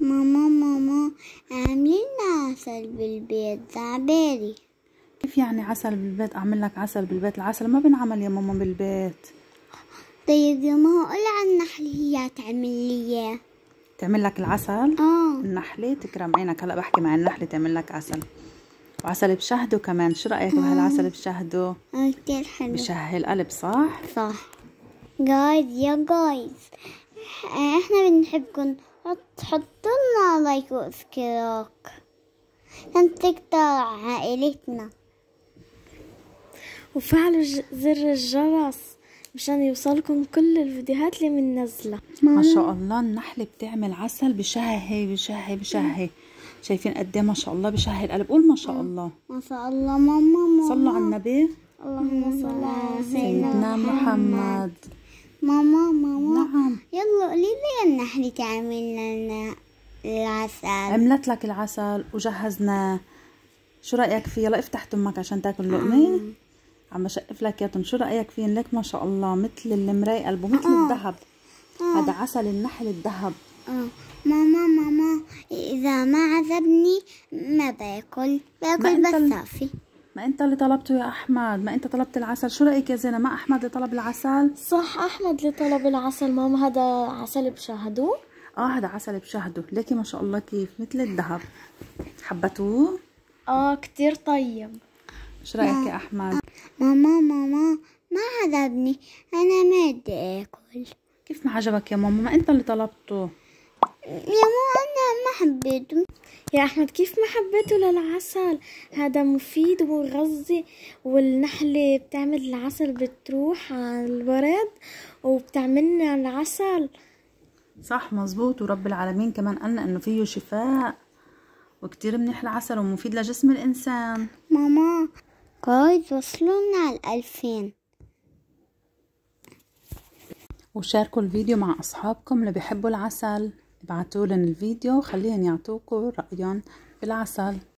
ماما ماما عاملين لنا عسل بالبيت عبالي كيف يعني عسل بالبيت اعمل لك عسل بالبيت العسل ما بنعمل يا ماما بالبيت طيب يا ماما قولي عن النحل هي تعمل لي اياه تعمل لك العسل اه النحلة تكرم عينك هلا بحكي مع النحلة تعمل لك عسل وعسل بشهده كمان شو رأيك آه. بهالعسل بشهده اه كتير حلو بشهي القلب صح صح جايز يا جايز احنا بنحبكم تحط لنا لايك واشتراك عشان تكتر عائلتنا وفعلوا زر الجرس مشان يوصلكم كل الفيديوهات اللي بننزلها ما شاء الله النحل بتعمل عسل بشهي بشهي بشهي شايفين قد ايه ما شاء الله بشهي القلب قول ما شاء آه. الله ما شاء الله ماما ماما صلوا على النبي اللهم صل على سيدنا محمد ماما نحن تعمل لنا العسل عملت لك العسل وجهزناه شو رأيك فيه يلا افتح تمك عشان تاكل لقمة آه. عم بشقف لك اياهم شو رأيك فيهن لك ما شاء الله مثل المراي قلبه مثل آه. الذهب آه. هذا عسل النحل الذهب ماما ماما إذا ما عذبني ما باكل باكل بس صافي ما انت اللي طلبته يا احمد ما انت طلبت العسل شو رايك يا زينه ما احمد اللي طلب العسل صح احمد اللي طلب العسل ماما هذا عسل بشهده اه هذا عسل بشهده ليكي ما شاء الله كيف مثل الذهب حبتوه اه كثير طيب شو رايك يا احمد ماما ماما ما عجبني انا ما بدي اكل كيف ما عجبك يا ماما ما انت اللي طلبته يا ماما حبيته يا أحمد كيف ما حبيته للعسل هذا مفيد وغذي والنحلة بتعمل العسل بتروح على الورد وبتعملنا العسل صح مزبوط ورب العالمين كمان قالنا انه فيه شفاء وكتير منيح العسل ومفيد لجسم الانسان ماما قايد وصلونا على الألفين وشاركوا الفيديو مع أصحابكم اللي بيحبوا العسل بعتولن الفيديو وخليهم يعطوكوا رأيهم بالعسل